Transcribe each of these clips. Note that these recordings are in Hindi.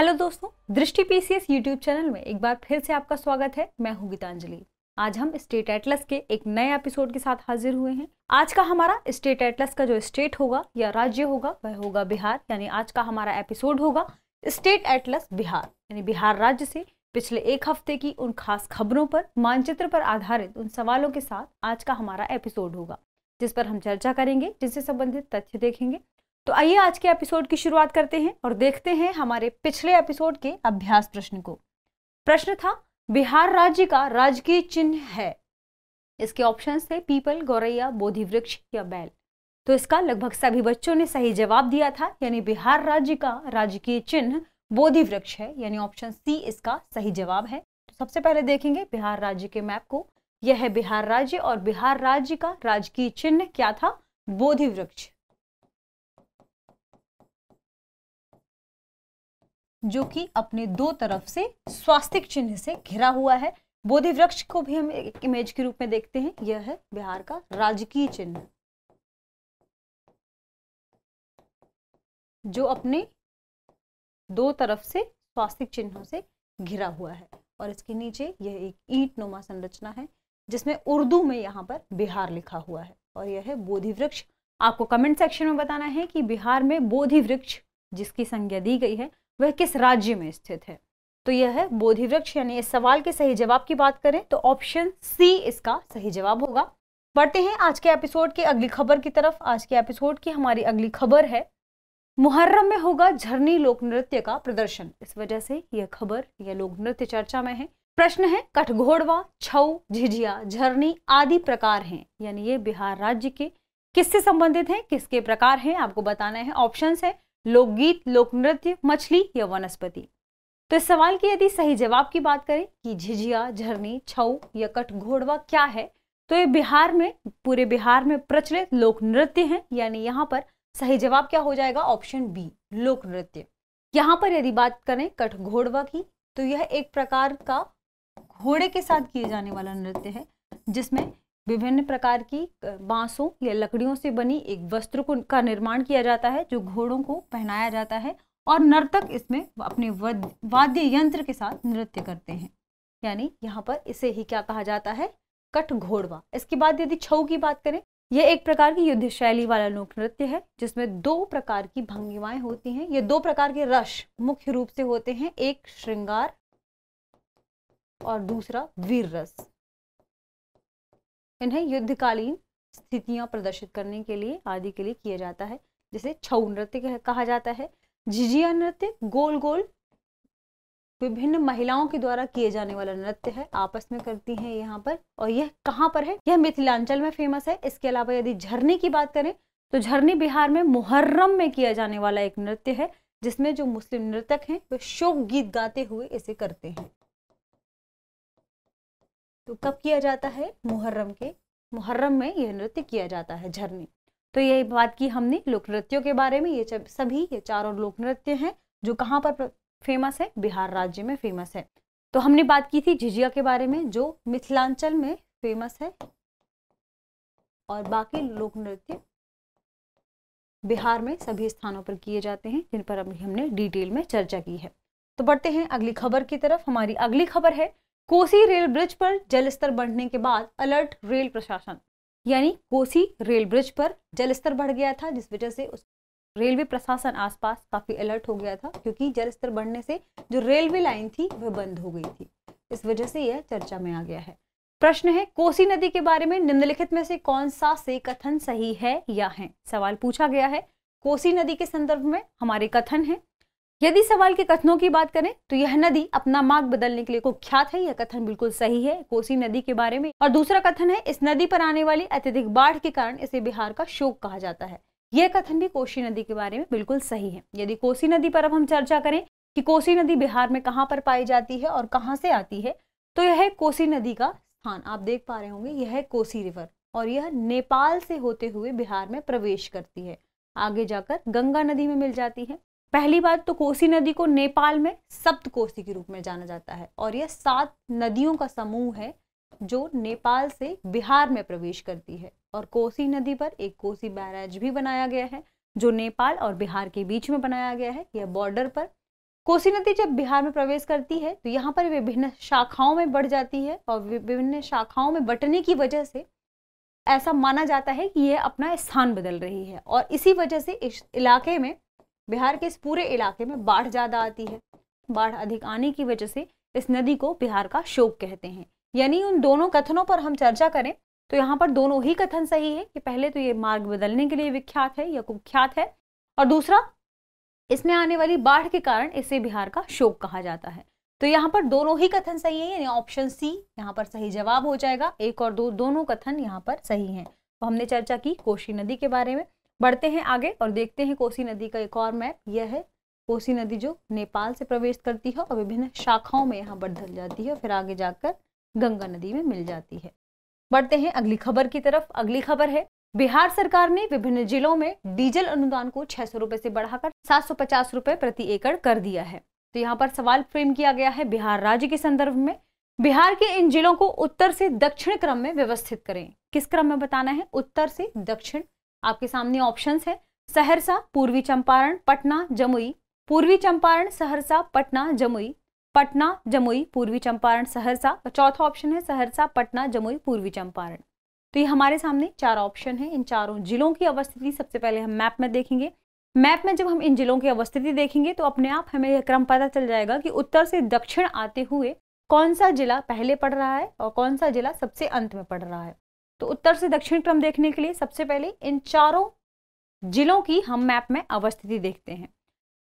हेलो दोस्तों दृष्टि पीसीएस यूट्यूब चैनल में एक बार फिर से आपका स्वागत है मैं हूं गीतांजलि आज हम स्टेट एटलस के एक नए एपिसोड के साथ हाजिर हुए हैं आज का हमारा स्टेट एटलस का जो स्टेट होगा या राज्य होगा वह होगा बिहार यानी आज का हमारा एपिसोड होगा स्टेट एटलस बिहार यानी बिहार राज्य से पिछले एक हफ्ते की उन खास खबरों पर मानचित्र पर आधारित उन सवालों के साथ आज का हमारा एपिसोड होगा जिस पर हम चर्चा करेंगे जिससे संबंधित तथ्य देखेंगे तो आइए आज के एपिसोड की शुरुआत करते हैं और देखते हैं हमारे पिछले एपिसोड के अभ्यास प्रश्न को प्रश्न था बिहार राज्य का राजकीय चिन्ह है इसके ऑप्शन थे पीपल गौरैया बोधि वृक्ष या बैल तो इसका लगभग सभी बच्चों ने सही जवाब दिया था यानी बिहार राज्य का राजकीय चिन्ह बोधि वृक्ष है यानी ऑप्शन सी इसका सही जवाब है तो सबसे पहले देखेंगे बिहार राज्य के मैप को यह है बिहार राज्य और बिहार राज्य का राजकीय चिन्ह क्या था बोधि वृक्ष जो कि अपने दो तरफ से स्वास्तिक चिन्ह से घिरा हुआ है बोधि वृक्ष को भी हम एक इमेज के रूप में देखते हैं यह है बिहार का राजकीय चिन्ह जो अपने दो तरफ से स्वास्तिक चिन्हों से घिरा हुआ है और इसके नीचे यह एक ईट नुमा संरचना है जिसमें उर्दू में यहाँ पर बिहार लिखा हुआ है और यह है बोधि वृक्ष आपको कमेंट सेक्शन में बताना है कि बिहार में बोधि वृक्ष जिसकी संज्ञा दी गई है वह किस राज्य में स्थित है तो यह है बोधि वृक्ष यानी इस सवाल के सही जवाब की बात करें तो ऑप्शन सी इसका सही जवाब होगा बढ़ते हैं आज के एपिसोड के अगली खबर की तरफ आज के एपिसोड की हमारी अगली खबर है मुहर्रम में होगा झरनी लोक नृत्य का प्रदर्शन इस वजह से यह खबर यह लोक नृत्य चर्चा में है प्रश्न है कठघोड़वा छऊ झिझिया झरनी आदि प्रकार हैं यानी ये बिहार राज्य के किससे संबंधित हैं किसके प्रकार हैं आपको बताना है ऑप्शंस है लोकगीत लोक नृत्य मछली या वनस्पति तो इस सवाल के यदि सही जवाब की बात करें कि झिझिया झरनी छऊ या कट घोड़वा क्या है तो ये बिहार में पूरे बिहार में प्रचलित लोक नृत्य है यानी यहाँ पर सही जवाब क्या हो जाएगा ऑप्शन बी लोक नृत्य यहाँ पर यदि बात करें कट घोड़वा की तो यह एक प्रकार का घोड़े के साथ किए जाने वाला नृत्य है जिसमें विभिन्न प्रकार की बांसों या लकड़ियों से बनी एक वस्त्र को का निर्माण किया जाता है जो घोड़ों को पहनाया जाता है और नर्तक इसमें अपने वाद्य यंत्र के साथ नृत्य करते हैं यानी यहाँ पर इसे ही क्या कहा जाता है कट घोड़वा इसके बाद यदि छऊ की बात करें यह एक प्रकार की युद्ध शैली वाला लोक नृत्य है जिसमें दो प्रकार की भंगिमाएं होती हैं यह दो प्रकार के रस मुख्य रूप से होते हैं एक श्रृंगार और दूसरा वीर रस इन्हें युद्धकालीन स्थितियां प्रदर्शित करने के लिए आदि के लिए किया जाता है जैसे छऊ नृत्य कहा जाता है झिझिया नृत्य गोल गोल विभिन्न महिलाओं के द्वारा किए जाने वाला नृत्य है आपस में करती हैं यहाँ पर और यह कहाँ पर है यह मिथिलांचल में फेमस है इसके अलावा यदि झरने की बात करें तो झरने बिहार में मुहर्रम में किया जाने वाला एक नृत्य है जिसमें जो मुस्लिम नृतक हैं वे शोक गीत गाते हुए इसे करते हैं तो कब किया जाता है मुहर्रम के मुहर्रम में यह नृत्य किया जाता है झरने तो ये बात की हमने लोक नृत्यों के बारे में ये सभी ये चारों लोक नृत्य हैं जो कहाँ पर फेमस है बिहार राज्य में फेमस है तो हमने बात की थी झिझिया के बारे में जो मिथिलांचल में फेमस है और बाकी लोक नृत्य बिहार में सभी स्थानों पर किए जाते हैं जिन पर अभी हमने डिटेल में चर्चा की है तो बढ़ते हैं अगली खबर की तरफ हमारी अगली खबर है कोसी रेल ब्रिज पर जलस्तर बढ़ने के बाद अलर्ट रेल प्रशासन यानी कोसी रेल ब्रिज पर जलस्तर बढ़ गया था जिस वजह से उस रेलवे प्रशासन आसपास काफ़ी अलर्ट हो गया था क्योंकि जलस्तर बढ़ने से जो रेलवे लाइन थी वह बंद हो गई थी इस वजह से यह चर्चा में आ गया है प्रश्न है कोसी नदी के बारे में निम्नलिखित में से कौन सा से कथन सही है या है सवाल पूछा गया है कोसी नदी के संदर्भ में हमारे कथन है यदि सवाल के कथनों की बात करें तो यह नदी अपना मार्ग बदलने के लिए कुख्यात है यह कथन बिल्कुल सही है कोसी नदी के बारे में और दूसरा कथन है इस नदी पर आने वाली अत्यधिक बाढ़ के कारण इसे बिहार का शोक कहा जाता है यह कथन भी कोसी नदी के बारे में बिल्कुल सही है यदि कोसी नदी पर अब हम चर्चा करें कि कोसी नदी बिहार में कहाँ पर पाई जाती है और कहाँ से आती है तो यह है कोसी नदी का स्थान आप देख पा रहे होंगे यह है कोसी रिवर और यह नेपाल से होते हुए बिहार में प्रवेश करती है आगे जाकर गंगा नदी में मिल जाती है पहली बात तो कोसी नदी को नेपाल में सप्त कोसी के रूप में जाना जाता है और यह सात नदियों का समूह है जो नेपाल से बिहार में प्रवेश करती है और कोसी नदी पर एक कोसी बैराज भी बनाया गया है जो नेपाल और बिहार के बीच में बनाया गया है यह बॉर्डर पर कोसी नदी जब बिहार में प्रवेश करती है तो यहाँ पर विभिन्न शाखाओं में बढ़ जाती है और विभिन्न शाखाओं में बटने की वजह से ऐसा माना जाता है कि यह अपना स्थान बदल रही है और इसी वजह से इस इलाके में बिहार के इस पूरे इलाके में बाढ़ ज़्यादा आती है बाढ़ अधिक आने की वजह से इस नदी को बिहार का शोक कहते हैं यानी उन दोनों कथनों पर हम चर्चा करें तो यहाँ पर दोनों ही कथन सही है कि पहले तो ये मार्ग बदलने के लिए विख्यात है या कुख्यात है और दूसरा इसमें आने वाली बाढ़ के कारण इसे बिहार का शोक कहा जाता है तो यहाँ पर दोनों ही कथन सही है यानी ऑप्शन सी यहाँ पर सही जवाब हो जाएगा एक और दो दोनों कथन यहाँ पर सही हैं तो हमने चर्चा की कोशी नदी के बारे में बढ़ते हैं आगे और देखते हैं कोसी नदी का एक और मैप यह है कोसी नदी जो नेपाल से प्रवेश करती है और विभिन्न शाखाओं में यहाँ बढ़ जाती है और फिर आगे जाकर गंगा नदी में मिल जाती है बढ़ते हैं अगली खबर की तरफ अगली खबर है बिहार सरकार ने विभिन्न जिलों में डीजल अनुदान को छह सौ रुपए से बढ़ाकर सात सौ पचास रुपए प्रति एकड़ कर दिया है तो यहाँ पर सवाल फ्रेम किया गया है बिहार राज्य के संदर्भ में बिहार के इन जिलों को उत्तर से दक्षिण क्रम में व्यवस्थित करें किस क्रम में बताना है उत्तर से दक्षिण आपके सामने ऑप्शन है सहरसा पूर्वी चंपारण पटना जमुई पूर्वी चंपारण सहरसा पटना जमुई पटना जमुई पूर्वी चंपारण सहरसा और तो चौथा ऑप्शन है सहरसा पटना जमुई पूर्वी चंपारण तो ये हमारे सामने चार ऑप्शन है इन चारों जिलों की अवस्थिति सबसे पहले हम मैप में देखेंगे मैप में जब हम इन जिलों की अवस्थिति देखेंगे तो अपने आप हमें यह क्रम पता चल जाएगा कि उत्तर से दक्षिण आते हुए कौन सा जिला पहले पड़ रहा है और कौन सा जिला सबसे अंत में पड़ रहा है तो उत्तर से दक्षिण क्रम देखने के लिए सबसे पहले इन चारों जिलों की हम मैप में अवस्थिति देखते हैं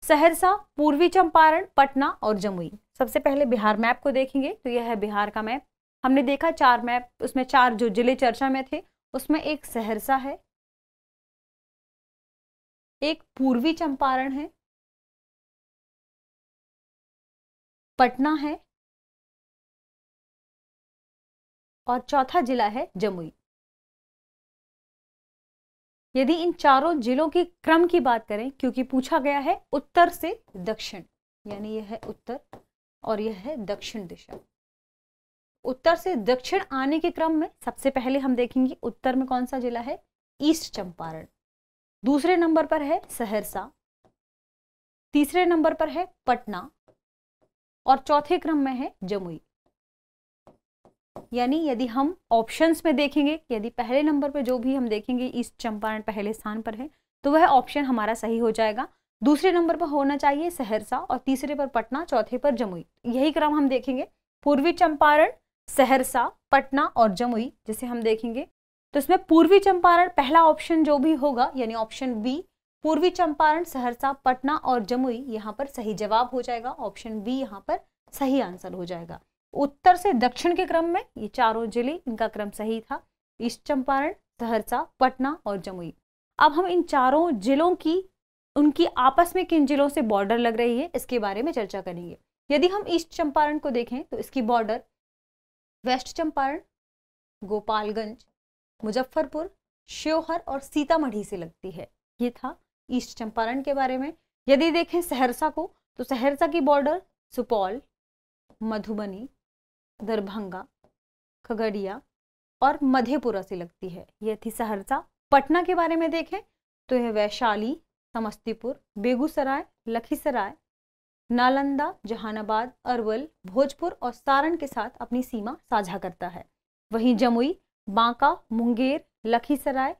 सहरसा पूर्वी चंपारण पटना और जमुई सबसे पहले बिहार मैप को देखेंगे तो यह है बिहार का मैप हमने देखा चार मैप उसमें चार जो जिले चर्चा में थे उसमें एक सहरसा है एक पूर्वी चंपारण है पटना है और चौथा जिला है जमुई यदि इन चारों जिलों के क्रम की बात करें क्योंकि पूछा गया है उत्तर से दक्षिण यानी यह है उत्तर और यह है दक्षिण दिशा उत्तर से दक्षिण आने के क्रम में सबसे पहले हम देखेंगे उत्तर में कौन सा जिला है ईस्ट चंपारण दूसरे नंबर पर है सहरसा तीसरे नंबर पर है पटना और चौथे क्रम में है जमुई यानी यदि हम ऑप्शंस में देखेंगे यदि पहले नंबर पर जो भी हम देखेंगे ईस्ट चंपारण पहले स्थान पर है तो वह ऑप्शन हमारा सही हो जाएगा दूसरे नंबर पर होना चाहिए सहरसा और तीसरे पर पटना चौथे पर जमुई यही क्रम हम देखेंगे पूर्वी चंपारण सहरसा पटना और जमुई जिसे हम देखेंगे तो इसमें पूर्वी चंपारण पहला ऑप्शन जो भी होगा यानी ऑप्शन बी पूर्वी चंपारण सहरसा पटना और जमुई यहाँ पर सही जवाब हो जाएगा ऑप्शन बी यहाँ पर सही आंसर हो जाएगा उत्तर से दक्षिण के क्रम में ये चारों जिले इनका क्रम सही था ईस्ट चंपारण सहरसा पटना और जमुई अब हम इन चारों जिलों की उनकी आपस में किन जिलों से बॉर्डर लग रही है इसके बारे में चर्चा करेंगे यदि हम ईस्ट चंपारण को देखें तो इसकी बॉर्डर वेस्ट चंपारण गोपालगंज मुजफ्फरपुर श्योहर और सीतामढ़ी से लगती है ये था ईस्ट चंपारण के बारे में यदि देखें सहरसा को तो सहरसा की बॉर्डर सुपौल मधुबनी दरभंगा खगड़िया और मधेपुरा से लगती है यह थी सहरसा पटना के बारे में देखें तो यह वैशाली समस्तीपुर बेगूसराय लखीसराय नालंदा जहानाबाद अरवल भोजपुर और सारण के साथ अपनी सीमा साझा करता है वहीं जमुई बांका मुंगेर लखीसराय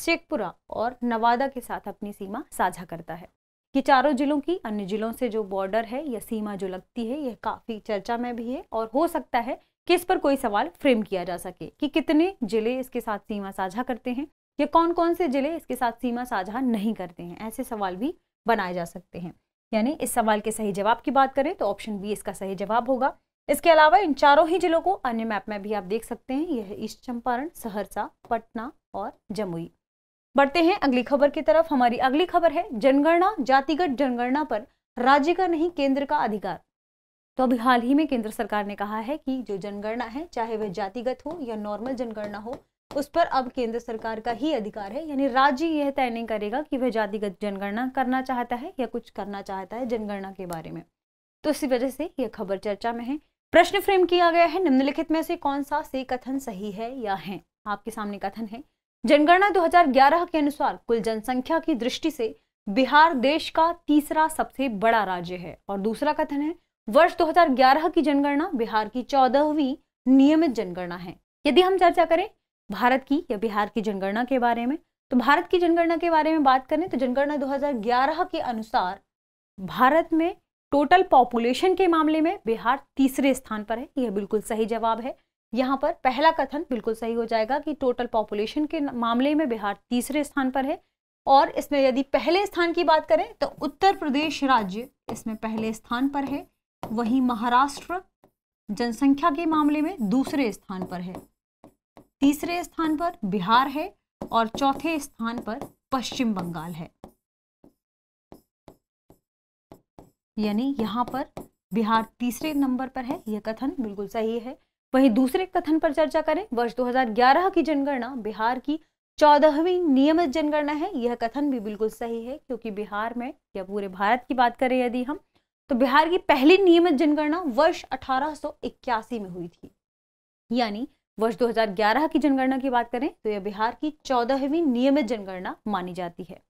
शेखपुरा और नवादा के साथ अपनी सीमा साझा करता है ये चारों जिलों की अन्य जिलों से जो बॉर्डर है या सीमा जो लगती है यह काफ़ी चर्चा में भी है और हो सकता है कि इस पर कोई सवाल फ्रेम किया जा सके कि कितने जिले इसके साथ सीमा साझा करते हैं या कौन कौन से जिले इसके साथ सीमा साझा नहीं करते हैं ऐसे सवाल भी बनाए जा सकते हैं यानी इस सवाल के सही जवाब की बात करें तो ऑप्शन बी इसका सही जवाब होगा इसके अलावा इन चारों ही जिलों को अन्य मैप में भी आप देख सकते हैं यह ईस्ट चंपारण सहरसा पटना और जमुई बढ़ते हैं अगली खबर की तरफ हमारी अगली खबर है जनगणना जातिगत जनगणना पर राज्य का नहीं केंद्र का अधिकार तो अभी हाल ही में केंद्र सरकार ने कहा है कि जो जनगणना है चाहे वह जातिगत हो या नॉर्मल जनगणना हो उस पर अब केंद्र सरकार का ही अधिकार है यानी राज्य यह तय नहीं करेगा कि वह जातिगत जनगणना करना चाहता है या कुछ करना चाहता है जनगणना के बारे में तो इसी वजह से यह खबर चर्चा में है प्रश्न फ्रेम किया गया है निम्नलिखित में से कौन सा से कथन सही है या है आपके सामने कथन है जनगणना 2011 के अनुसार कुल जनसंख्या की दृष्टि से बिहार देश का तीसरा सबसे बड़ा राज्य है और दूसरा कथन है वर्ष 2011 की जनगणना बिहार की चौदहवीं नियमित जनगणना है यदि हम चर्चा करें भारत की या बिहार की जनगणना के बारे में तो भारत की जनगणना के बारे में बात करें तो जनगणना 2011 के अनुसार भारत में टोटल पॉपुलेशन के मामले में बिहार तीसरे स्थान पर है यह बिल्कुल सही जवाब है यहाँ पर पहला कथन बिल्कुल सही हो जाएगा कि टोटल पॉपुलेशन के मामले में बिहार तीसरे स्थान पर है और इसमें यदि पहले स्थान की बात करें तो उत्तर प्रदेश राज्य इसमें पहले स्थान पर है वहीं महाराष्ट्र जनसंख्या के मामले में दूसरे स्थान पर है तीसरे स्थान पर बिहार है और चौथे स्थान पर पश्चिम बंगाल है यानी यहाँ पर बिहार तीसरे नंबर पर है यह कथन बिल्कुल सही है वहीं दूसरे कथन पर चर्चा करें वर्ष 2011 की जनगणना बिहार की चौदहवीं नियमित जनगणना है यह कथन भी बिल्कुल सही है क्योंकि बिहार में या पूरे भारत की बात करें यदि हम तो बिहार की पहली नियमित जनगणना वर्ष अठारह में हुई थी यानी वर्ष 2011 की जनगणना की बात करें तो यह बिहार की चौदहवीं नियमित जनगणना मानी जाती है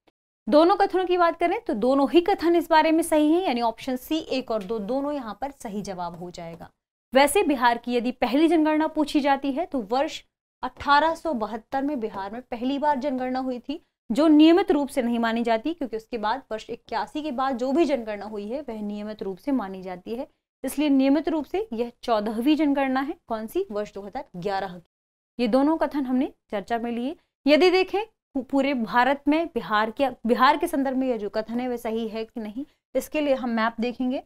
दोनों कथनों की बात करें तो दोनों ही कथन इस बारे में सही है यानी ऑप्शन सी एक और दो दोनों यहाँ पर सही जवाब हो जाएगा वैसे बिहार की यदि पहली जनगणना पूछी जाती है तो वर्ष 1872 में बिहार में पहली बार जनगणना हुई थी जो नियमित रूप से नहीं मानी जाती क्योंकि उसके बाद वर्ष इक्यासी के बाद जो भी जनगणना हुई है वह नियमित रूप से मानी जाती है इसलिए नियमित रूप से यह चौदहवीं जनगणना है कौन सी वर्ष 2011 की ये दोनों कथन हमने चर्चा में लिए यदि देखें पूरे भारत में बिहार के बिहार के संदर्भ में यह जो कथन है वह सही है कि नहीं इसके लिए हम मैप देखेंगे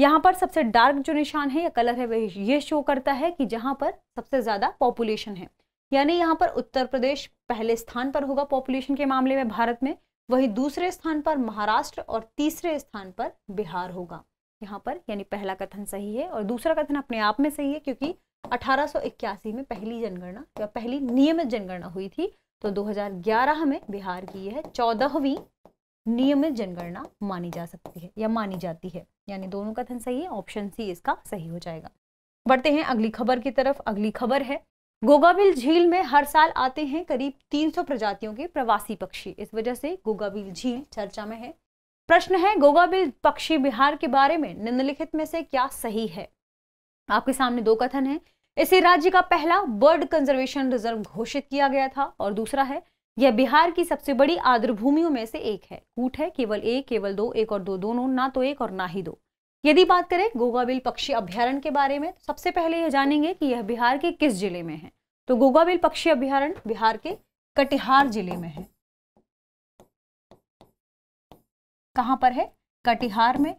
यहाँ पर सबसे डार्क जो निशान है या कलर है वह ये शो करता है कि जहाँ पर सबसे ज़्यादा पॉपुलेशन है यानी यहाँ पर उत्तर प्रदेश पहले स्थान पर होगा पॉपुलेशन के मामले में भारत में वहीं दूसरे स्थान पर महाराष्ट्र और तीसरे स्थान पर बिहार होगा यहाँ पर यानी पहला कथन सही है और दूसरा कथन अपने आप में सही है क्योंकि अठारह में पहली जनगणना या पहली नियमित जनगणना हुई थी तो 2011 में बिहार की यह चौदहवीं नियमित जनगणना मानी जा सकती है या मानी जाती है यानी दोनों कथन सही है ऑप्शन सी इसका सही हो जाएगा बढ़ते हैं अगली खबर की तरफ अगली खबर है गोगाबिल झील में हर साल आते हैं करीब 300 प्रजातियों के प्रवासी पक्षी इस वजह से गोगाबिल झील चर्चा में है प्रश्न है गोगाबिल पक्षी बिहार के बारे में निम्नलिखित में से क्या सही है आपके सामने दो कथन है इसे राज्य का पहला बर्ड कंजर्वेशन रिजर्व घोषित किया गया था और दूसरा है यह बिहार की सबसे बड़ी भूमियों में से एक है कूट है केवल एक केवल दो एक और दो दोनों ना तो एक और ना ही दो यदि बात करें गोगाबिल पक्षी अभ्यारण के बारे में तो सबसे पहले यह जानेंगे कि यह बिहार के किस जिले में है तो गोगाबिल पक्षी अभ्यारण बिहार के कटिहार जिले में है कहां पर है कटिहार में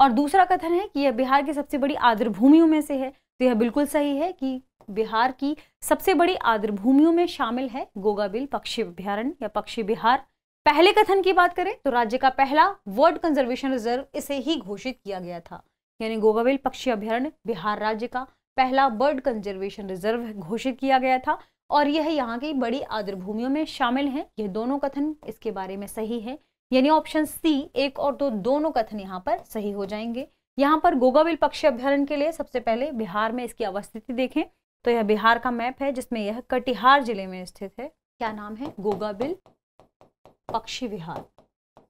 और दूसरा कथन है कि यह बिहार की सबसे बड़ी भूमियों में से है तो यह बिल्कुल सही है कि बिहार की सबसे बड़ी आर्द्र भूमियों में शामिल है गोगाबिल पक्षी अभ्यारण्य या पक्षी बिहार पहले कथन की बात करें तो राज्य का पहला वर्ल्ड कंजर्वेशन रिजर्व इसे ही घोषित किया गया था यानी गोगाबिल पक्षी अभ्यारण्य बिहार राज्य का पहला बर्ड कंजर्वेशन रिजर्व घोषित किया गया था और यह यहाँ की बड़ी आर्द्र भूमियों में शामिल है यह दोनों कथन इसके बारे में सही है यानी ऑप्शन सी एक और दो तो दोनों कथन यहाँ पर सही हो जाएंगे यहाँ पर गोगाबिल पक्षी अभ्यारण के लिए सबसे पहले बिहार में इसकी अवस्थिति देखें तो यह बिहार का मैप है जिसमें यह कटिहार जिले में स्थित है क्या नाम है गोगाबिल पक्षी विहार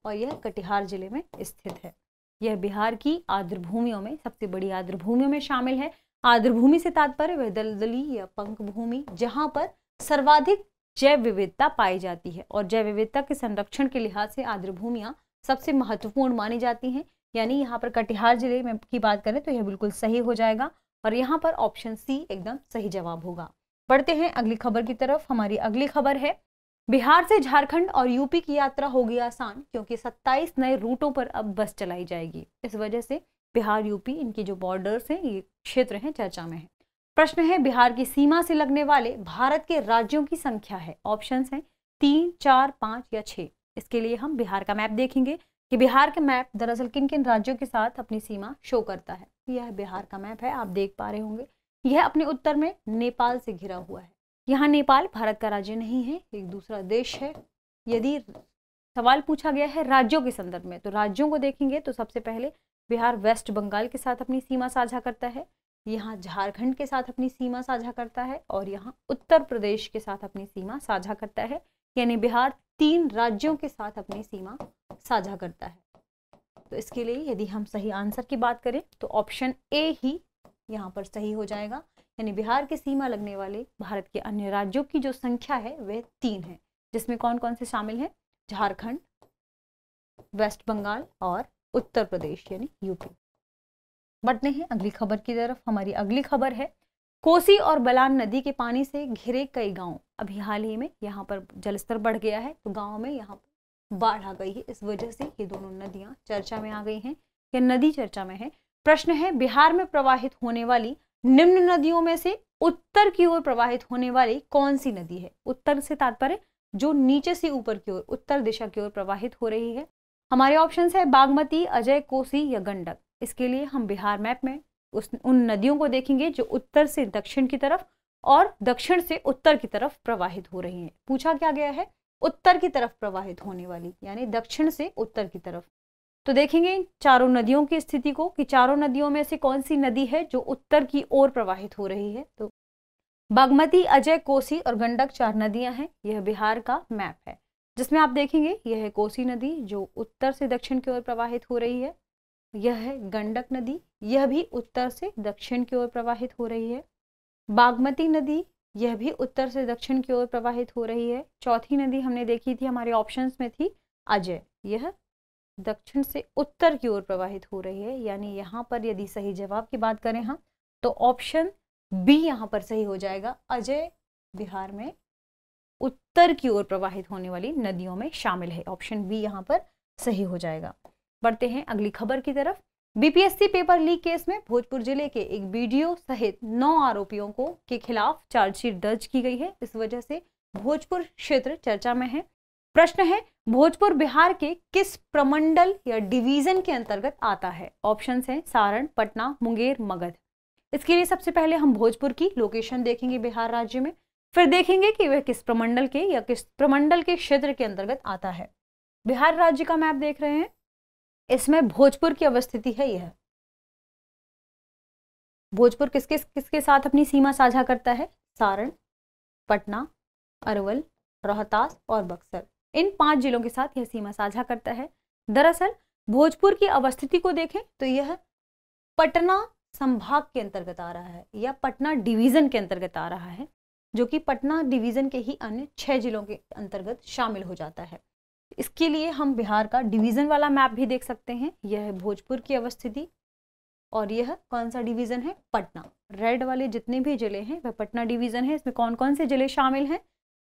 और यह कटिहार जिले में स्थित है यह बिहार की भूमियों में सबसे बड़ी भूमियों में शामिल है भूमि से तात्पर्य वह दलदली या पंख भूमि जहाँ पर सर्वाधिक जैव विविधता पाई जाती है और जैव विविधता के संरक्षण के लिहाज से भूमिया सबसे महत्वपूर्ण मानी जाती हैं यानी यहाँ पर कटिहार जिले में की बात करें तो यह बिल्कुल सही हो जाएगा और यहाँ पर ऑप्शन सी एकदम सही जवाब होगा बढ़ते हैं अगली खबर की तरफ हमारी अगली खबर है बिहार से झारखंड और यूपी की यात्रा होगी आसान क्योंकि 27 नए रूटों पर अब बस चलाई जाएगी इस वजह से बिहार यूपी इनके जो बॉर्डर्स हैं ये क्षेत्र हैं चर्चा में है प्रश्न है बिहार की सीमा से लगने वाले भारत के राज्यों की संख्या है ऑप्शन है तीन चार पाँच या छः इसके लिए हम बिहार का मैप देखेंगे कि बिहार के मैप दरअसल किन किन राज्यों के साथ अपनी सीमा शो करता है यह बिहार का मैप है आप देख पा रहे होंगे यह अपने उत्तर में नेपाल से घिरा हुआ है यहाँ नेपाल भारत का राज्य नहीं है एक दूसरा देश है यदि सवाल पूछा गया है राज्यों के संदर्भ में तो राज्यों को देखेंगे तो सबसे पहले बिहार वेस्ट बंगाल के साथ अपनी सीमा साझा करता है यहाँ झारखंड के साथ अपनी सीमा साझा करता है और यहाँ उत्तर प्रदेश के साथ अपनी सीमा साझा करता है यानी बिहार तीन राज्यों के साथ अपनी सीमा साझा करता है तो इसके लिए यदि हम सही आंसर की बात करें तो ऑप्शन ए ही यहाँ पर सही हो जाएगा यानी बिहार की सीमा लगने वाले भारत के अन्य राज्यों की जो संख्या है वह तीन है जिसमें कौन कौन से शामिल हैं झारखंड वेस्ट बंगाल और उत्तर प्रदेश यानी यूपी बढ़ते हैं अगली खबर की तरफ हमारी अगली खबर है कोसी और बलान नदी के पानी से घिरे कई गांव अभी हाल ही में यहाँ पर जलस्तर बढ़ गया है तो गाँव में यहाँ बाढ़ आ गई है इस वजह से ये दोनों नदियां चर्चा में आ गई हैं या नदी चर्चा में है प्रश्न है बिहार में प्रवाहित होने वाली निम्न नदियों में से उत्तर की ओर प्रवाहित होने वाली कौन सी नदी है उत्तर से तात्पर्य जो नीचे से ऊपर की ओर उत्तर दिशा की ओर प्रवाहित हो रही है हमारे ऑप्शन है बागमती अजय कोसी या गंडक इसके लिए हम बिहार मैप में उस उन नदियों को देखेंगे जो उत्तर से दक्षिण की तरफ और दक्षिण से उत्तर की तरफ प्रवाहित हो रही हैं पूछा क्या गया है उत्तर की तरफ प्रवाहित होने वाली यानी दक्षिण से उत्तर की तरफ तो देखेंगे चारों नदियों की स्थिति को कि चारों नदियों में से कौन सी नदी है जो उत्तर की ओर प्रवाहित हो रही है तो बागमती अजय कोसी और गंडक चार नदियां हैं यह बिहार का मैप है जिसमें आप देखेंगे यह कोसी नदी जो उत्तर से दक्षिण की ओर प्रवाहित हो रही है यह है गंडक नदी यह भी उत्तर से दक्षिण की ओर प्रवाहित हो रही है बागमती नदी यह भी उत्तर से दक्षिण की ओर प्रवाहित हो रही है चौथी नदी हमने देखी थी हमारे ऑप्शंस में थी अजय यह दक्षिण से उत्तर की ओर प्रवाहित हो रही है यानी यहाँ पर यदि सही जवाब की बात करें हम तो ऑप्शन बी यहाँ पर सही हो जाएगा अजय बिहार में उत्तर की ओर प्रवाहित होने वाली नदियों में शामिल है ऑप्शन बी यहाँ पर सही हो जाएगा बढ़ते हैं अगली खबर की तरफ बीपीएससी पेपर लीक केस में भोजपुर जिले के एक बीडीओ सहित नौ आरोपियों को के खिलाफ चार्जशीट दर्ज की गई है इस वजह से भोजपुर क्षेत्र चर्चा में है प्रश्न है भोजपुर बिहार के किस प्रमंडल या डिवीजन के अंतर्गत आता है ऑप्शन हैं सारण पटना मुंगेर मगध इसके लिए सबसे पहले हम भोजपुर की लोकेशन देखेंगे बिहार राज्य में फिर देखेंगे कि वह किस प्रमंडल के या किस प्रमंडल के क्षेत्र के अंतर्गत आता है बिहार राज्य का मैप देख रहे हैं इसमें भोजपुर की अवस्थिति है यह भोजपुर किसके किसके साथ अपनी सीमा साझा करता है सारण पटना अरवल रोहतास और बक्सर इन पांच जिलों के साथ यह सीमा साझा करता है दरअसल भोजपुर की अवस्थिति को देखें तो यह पटना संभाग के अंतर्गत आ रहा है या पटना डिवीजन के अंतर्गत आ रहा है जो कि पटना डिवीजन के ही अन्य छह जिलों के अंतर्गत शामिल हो जाता है इसके लिए हम बिहार का डिवीज़न वाला मैप भी देख सकते हैं यह है भोजपुर की अवस्थिति और यह कौन सा डिवीज़न है पटना रेड वाले जितने भी जिले हैं वह पटना डिवीज़न है इसमें कौन कौन से जिले शामिल हैं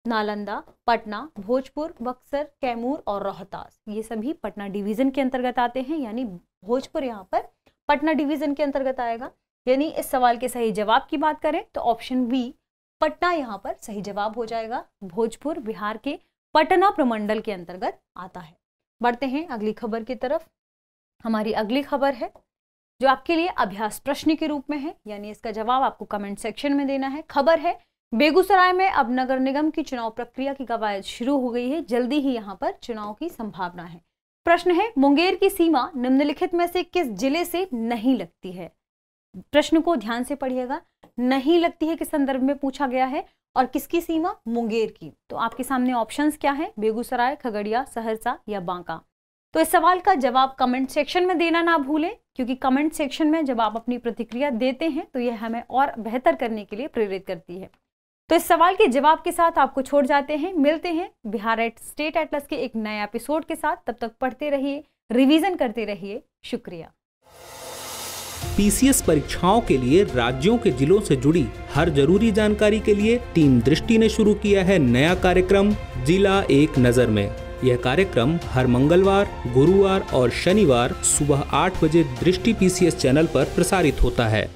नालंदा पटना भोजपुर बक्सर कैमूर और रोहतास ये सभी पटना डिवीज़न के अंतर्गत आते हैं यानी भोजपुर यहाँ पर पटना डिवीज़न के अंतर्गत आएगा यानी इस सवाल के सही जवाब की बात करें तो ऑप्शन बी पटना यहाँ पर सही जवाब हो जाएगा भोजपुर बिहार के पटना प्रमंडल के अंतर्गत आता है बढ़ते हैं अगली खबर की तरफ हमारी अगली खबर है जो आपके लिए अभ्यास प्रश्न के रूप में है यानी इसका जवाब आपको कमेंट सेक्शन में देना है खबर है बेगूसराय में अब नगर निगम की चुनाव प्रक्रिया की कवायद शुरू हो गई है जल्दी ही यहाँ पर चुनाव की संभावना है प्रश्न है मुंगेर की सीमा निम्नलिखित में से किस जिले से नहीं लगती है प्रश्न को ध्यान से पढ़िएगा नहीं लगती है किस संदर्भ में पूछा गया है और किसकी सीमा मुंगेर की तो आपके सामने ऑप्शंस क्या है बेगूसराय खगड़िया सहरसा या बांका तो इस सवाल का जवाब कमेंट सेक्शन में देना ना भूलें क्योंकि कमेंट सेक्शन में जब आप अपनी प्रतिक्रिया देते हैं तो यह हमें और बेहतर करने के लिए प्रेरित करती है तो इस सवाल के जवाब के साथ आपको छोड़ जाते हैं मिलते हैं बिहार एट स्टेट एटलस के एक नए एपिसोड के साथ तब तक पढ़ते रहिए रिवीजन करते रहिए शुक्रिया पीसीएस परीक्षाओं के लिए राज्यों के जिलों से जुड़ी हर जरूरी जानकारी के लिए टीम दृष्टि ने शुरू किया है नया कार्यक्रम जिला एक नज़र में यह कार्यक्रम हर मंगलवार गुरुवार और शनिवार सुबह आठ बजे दृष्टि पीसीएस चैनल पर प्रसारित होता है